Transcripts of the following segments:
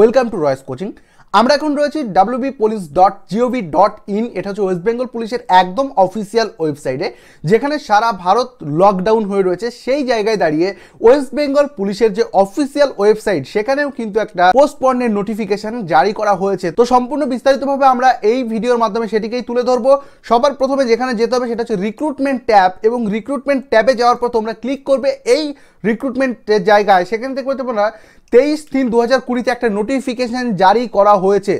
welcome to Royce coaching আমরা এখন রয়েছি WB police dot GOV dot in এটা হচ্ছে ওয়েস্ট বেঙ্গল পুলিশের একদম অফিসিয়াল ওয়েবসাইটে যেখানে সারা ভারত লকডাউন হয়ে রয়েছে সেই জায়গায় দাঁড়িয়ে ওয়েস্ট বেঙ্গল পুলিশের যে অফিসিয়াল ওয়েবসাইট সেখানেও কিন্তু একটা পোস্টপর্নের নোটিফিকেশন জারি করা হয়েছে তো সম্পূর্ণ বিস্তারিতভাবে আমরা এই ভিডিওর মাধ্যমে সেটিকেই তুলে ধরবো সবার প্রথমে যেখানে যেতে হবে সেটা হচ্ছে রিক্রুটমেন্ট ট্যাব এবং রিক্রুটমেন্ট ট্যাবে যাওয়ার পর তোমরা ক্লিক করবে এই রিক্রুটমেন্ট জায়গায় সেখানে দেখবে তোমরা তেইশ তিন দু হাজার কুড়িতে একটা নোটিফিকেশান জারি করা হয়েছে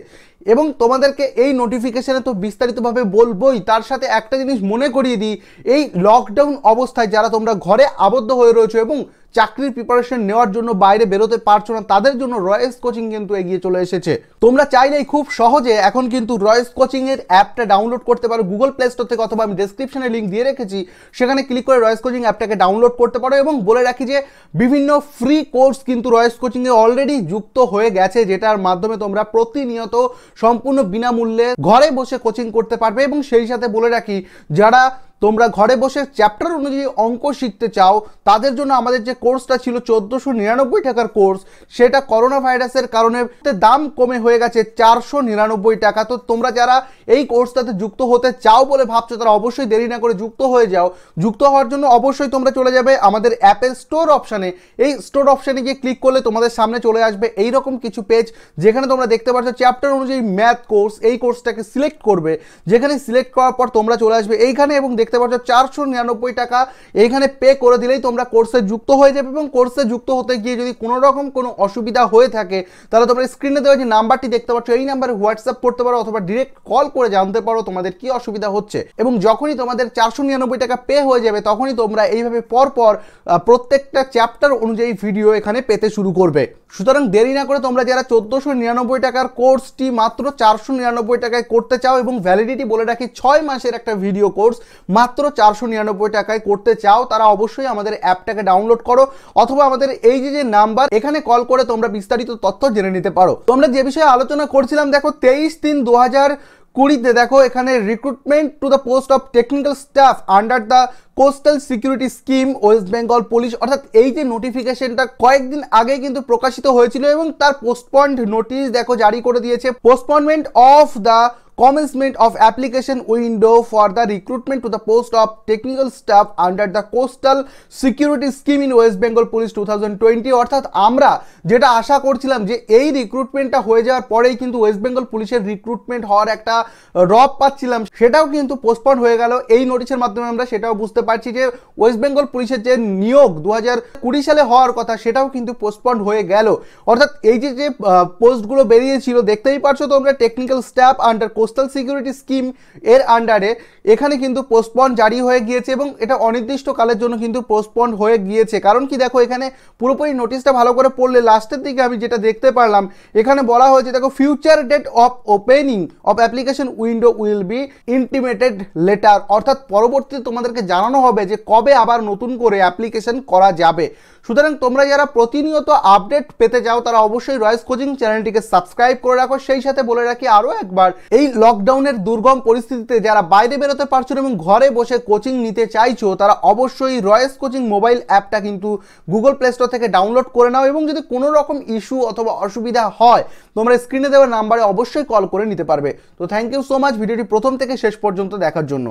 এবং তোমাদেরকে এই নোটিফিকেশানে তো বিস্তারিতভাবে বলবোই তার সাথে একটা জিনিস মনে করিয়ে দিই এই লকডাউন অবস্থায় যারা তোমরা ঘরে আবদ্ধ হয়ে রয়েছো এবং চাকরির প্রিপারেশন নেওয়ার জন্য বাইরে বেরোতে পারছো না তাদের জন্য রয়েস কোচিং কিন্তু এগিয়ে চলে এসেছে তোমরা চাইলেই খুব সহজে এখন কিন্তু রয়েস কোচিং এর অ্যাপটা ডাউনলোড করতে পারো গুগল প্লে স্টোর থেকে অথবা আমি ডেসক্রিপশনে লিঙ্ক দিয়ে রেখেছি সেখানে ক্লিক করে রয়েস কোচিং অ্যাপটাকে ডাউনলোড করতে পারো এবং বলে রাখি যে বিভিন্ন ফ্রি কোর্স কিন্তু রয়েস কোচিংয়ে অলরেডি যুক্ত হয়ে গেছে যেটার মাধ্যমে তোমরা প্রতিনিয়ত সম্পূর্ণ বিনামূল্যে ঘরে বসে কোচিং করতে পারবে এবং সেই সাথে বলে রাখি যারা তোমরা ঘরে বসে চ্যাপ্টার অনুযায়ী অঙ্ক শিখতে চাও তাদের জন্য আমাদের যে কোর্সটা ছিল চোদ্দোশো নিরানব্বই টাকার কোর্স সেটা করোনা ভাইরাসের কারণে দাম কমে হয়ে গেছে চারশো নিরানব্বই টাকা তো তোমরা যারা এই কোর্সটাতে যুক্ত হতে চাও বলে ভাবছো তারা অবশ্যই দেরি না করে যুক্ত হয়ে যাও যুক্ত হওয়ার জন্য অবশ্যই তোমরা চলে যাবে আমাদের অ্যাপের স্টোর অপশানে এই স্টোর অপশানে গিয়ে ক্লিক করলে তোমাদের সামনে চলে আসবে এই রকম কিছু পেজ যেখানে তোমরা দেখতে পাচ্ছ চ্যাপ্টার অনুযায়ী ম্যাথ কোর্স এই কোর্সটাকে সিলেক্ট করবে যেখানে সিলেক্ট করার পর তোমরা চলে আসবে এইখানে এবং দেখতে দেখতে পাচ্ছ চারশো নিরানব্বই টাকা এইখানে পে করে দিলেই তোমরা কোর্সে যুক্ত হয়ে যাবে এবং কোর্সে যুক্ত হতে গিয়ে যদি কোনো রকম কোনো অসুবিধা হয়ে থাকে তাহলে তোমরা স্ক্রিনে দেওয়া যে নাম্বারটি দেখতে পাচ্ছ এই নাম্বারে হোয়াটসঅ্যাপ করতে পারো অথবা ডিরেক্ট কল করে জানতে পারো তোমাদের কি অসুবিধা হচ্ছে এবং যখনই তোমাদের চারশো নিরানব্বই টাকা পে হয়ে যাবে তখনই তোমরা এইভাবে পরপর প্রত্যেকটা চ্যাপ্টার অনুযায়ী ভিডিও এখানে পেতে শুরু করবে সুতরাং দেরি না করে তোমরা যারা চোদ্দোশো নিরানব্বই টাকার কোর্সটি মাত্র চারশো নিরানব্বই টাকায় করতে চাও এবং ভ্যালিডিটি বলে রাখি ছয় মাসের একটা ভিডিও কোর্স মাত্র চারশো নিরানব্বই টাকায় করতে চাও তারা অবশ্যই আমাদের অ্যাপটাকে ডাউনলোড করো অথবা আমাদের এই যে যে নাম্বার এখানে কল করে তোমরা বিস্তারিত তথ্য জেনে নিতে পারো তোমরা যে বিষয়ে আলোচনা করছিলাম দেখো তেইশ তিন দু হাজার কুড়িতে দেখো এখানে recruitment to the post of technical staff under the coastal security scheme West Bengal police অর্থাৎ এই যে নোটিফিকেশনটা কয়েকদিন আগে কিন্তু প্রকাশিত হয়েছিল এবং তার পোস্টপন্ড নোটিশ দেখো জারি করে দিয়েছে postponement of the commencement of application window for the recruitment to the post of technical staff under the coastal security scheme in west bengal police 2020 অর্থাৎ আমরা যেটা আশা করছিলাম যে এই রিক্রুটমেন্টটা হয়ে যাওয়ার পরেই কিন্তু ওয়েস্ট বেঙ্গল পুলিশের রিক্রুটমেন্ট হওয়ার একটা রব পাচ্ছিলাম সেটাও কিন্তু পোস্টপন হয়ে গেল এই নোটিশের মাধ্যমে আমরা সেটাও বুঝতে পারছি যে ওয়েস্ট বেঙ্গল পুলিশের যে নিয়োগ দু কুড়ি সালে হওয়ার কথা সেটাও কিন্তু পোস্টপন হয়ে গেল অর্থাৎ এই যে যে পোস্টগুলো বেরিয়েছিল দেখতেই পারছো তোমরা technical staff under coast postal security scheme এর আন্ডারে এখানে কিন্তু পোস্টপন্ড জারি হয়ে গিয়েছে এবং এটা অনির্দিষ্টকালের জন্য কিন্তু পোস্টপন্ড হয়ে গিয়েছে কারণ কি দেখো এখানে পুরোপুরি নোটিশটা ভালো করে পড়লে লাস্টের দিকে আমি যেটা দেখতে পারলাম এখানে বলা হয়েছে দেখো future date of opening of application window will be intimated later অর্থাৎ পরবর্তীতে তোমাদেরকে জানানো হবে যে কবে আবার নতুন করে অ্যাপ্লিকেশন করা যাবে সুতরাং তোমরা যারা প্রতিনিয়ত আপডেট পেতে যাও তারা অবশ্যই রয়েস কোচিং চ্যানেলটিকে সাবস্ক্রাইব করে রাখো সেই সাথে বলে রাখি আরও একবার এই লকডাউনের দুর্গম পরিস্থিতিতে যারা বাইরে বেরোতে পারছো এবং ঘরে বসে কোচিং নিতে চাইছো তারা অবশ্যই রয়েস কোচিং মোবাইল অ্যাপটা কিন্তু গুগল প্লে স্টোর থেকে ডাউনলোড করে নাও এবং যদি কোনো রকম ইস্যু অথবা অসুবিধা হয় তোমরা স্ক্রিনে দেওয়া নাম্বারে অবশ্যই কল করে নিতে পারবে তো থ্যাংক ইউ সো মাচ ভিডিওটি প্রথম থেকে শেষ পর্যন্ত দেখার জন্য